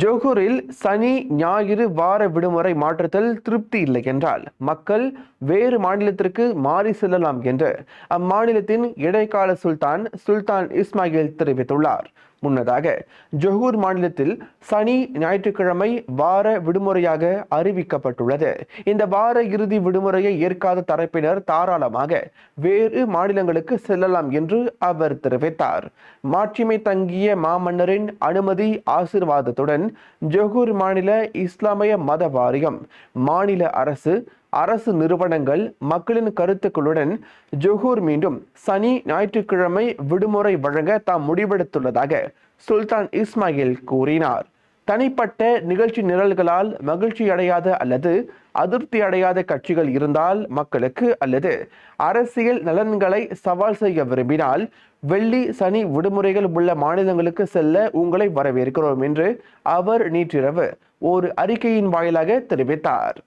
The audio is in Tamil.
ஜோகூரில் சனி ஞாயிறு வார விடுமுறை மாற்றத்தில் திருப்தி இல்லை என்றால் மக்கள் வேறு மாநிலத்திற்கு மாறி செல்லலாம் என்று அம்மாநிலத்தின் இடைக்கால சுல்தான் சுல்தான் இஸ்மாயில் தெரிவித்துள்ளார் முன்னதாக ஜொஹூர் மாநிலத்தில் சனி ஞாயிற்றுக்கிழமை வார விடுமுறையாக அறிவிக்கப்பட்டுள்ளது இந்த வார இறுதி விடுமுறையை ஏற்காத தரப்பினர் தாராளமாக வேறு மாநிலங்களுக்கு செல்லலாம் என்று அவர் தெரிவித்தார் மாட்சிமை தங்கிய மாமன்னரின் அனுமதி ஆசிர்வாதத்துடன் ஜொஹூர் மாநில இஸ்லாமிய மத வாரியம் மாநில அரசு அரசு நிறுவனங்கள் மக்களின் கருத்துக்களுடன் ஜொஹூர் மீண்டும் சனி ஞாயிற்றுக்கிழமை விடுமுறை வழங்க தாம் முடிவெடுத்துள்ளதாக சுல்தான் இஸ்மாயில் கூறினார் தனிப்பட்ட நிகழ்ச்சி நிரல்களால் மகிழ்ச்சி அடையாத அல்லது அதிருப்தி அடையாத கட்சிகள் இருந்தால் மக்களுக்கு அல்லது அரசியல் நலன்களை சவால் செய்ய விரும்பினால் வெள்ளி சனி விடுமுறைகள் உள்ள மாநிலங்களுக்கு செல்ல உங்களை வரவேற்கிறோம் என்று அவர் நேற்றிரவு ஒரு அறிக்கையின் வாயிலாக தெரிவித்தார்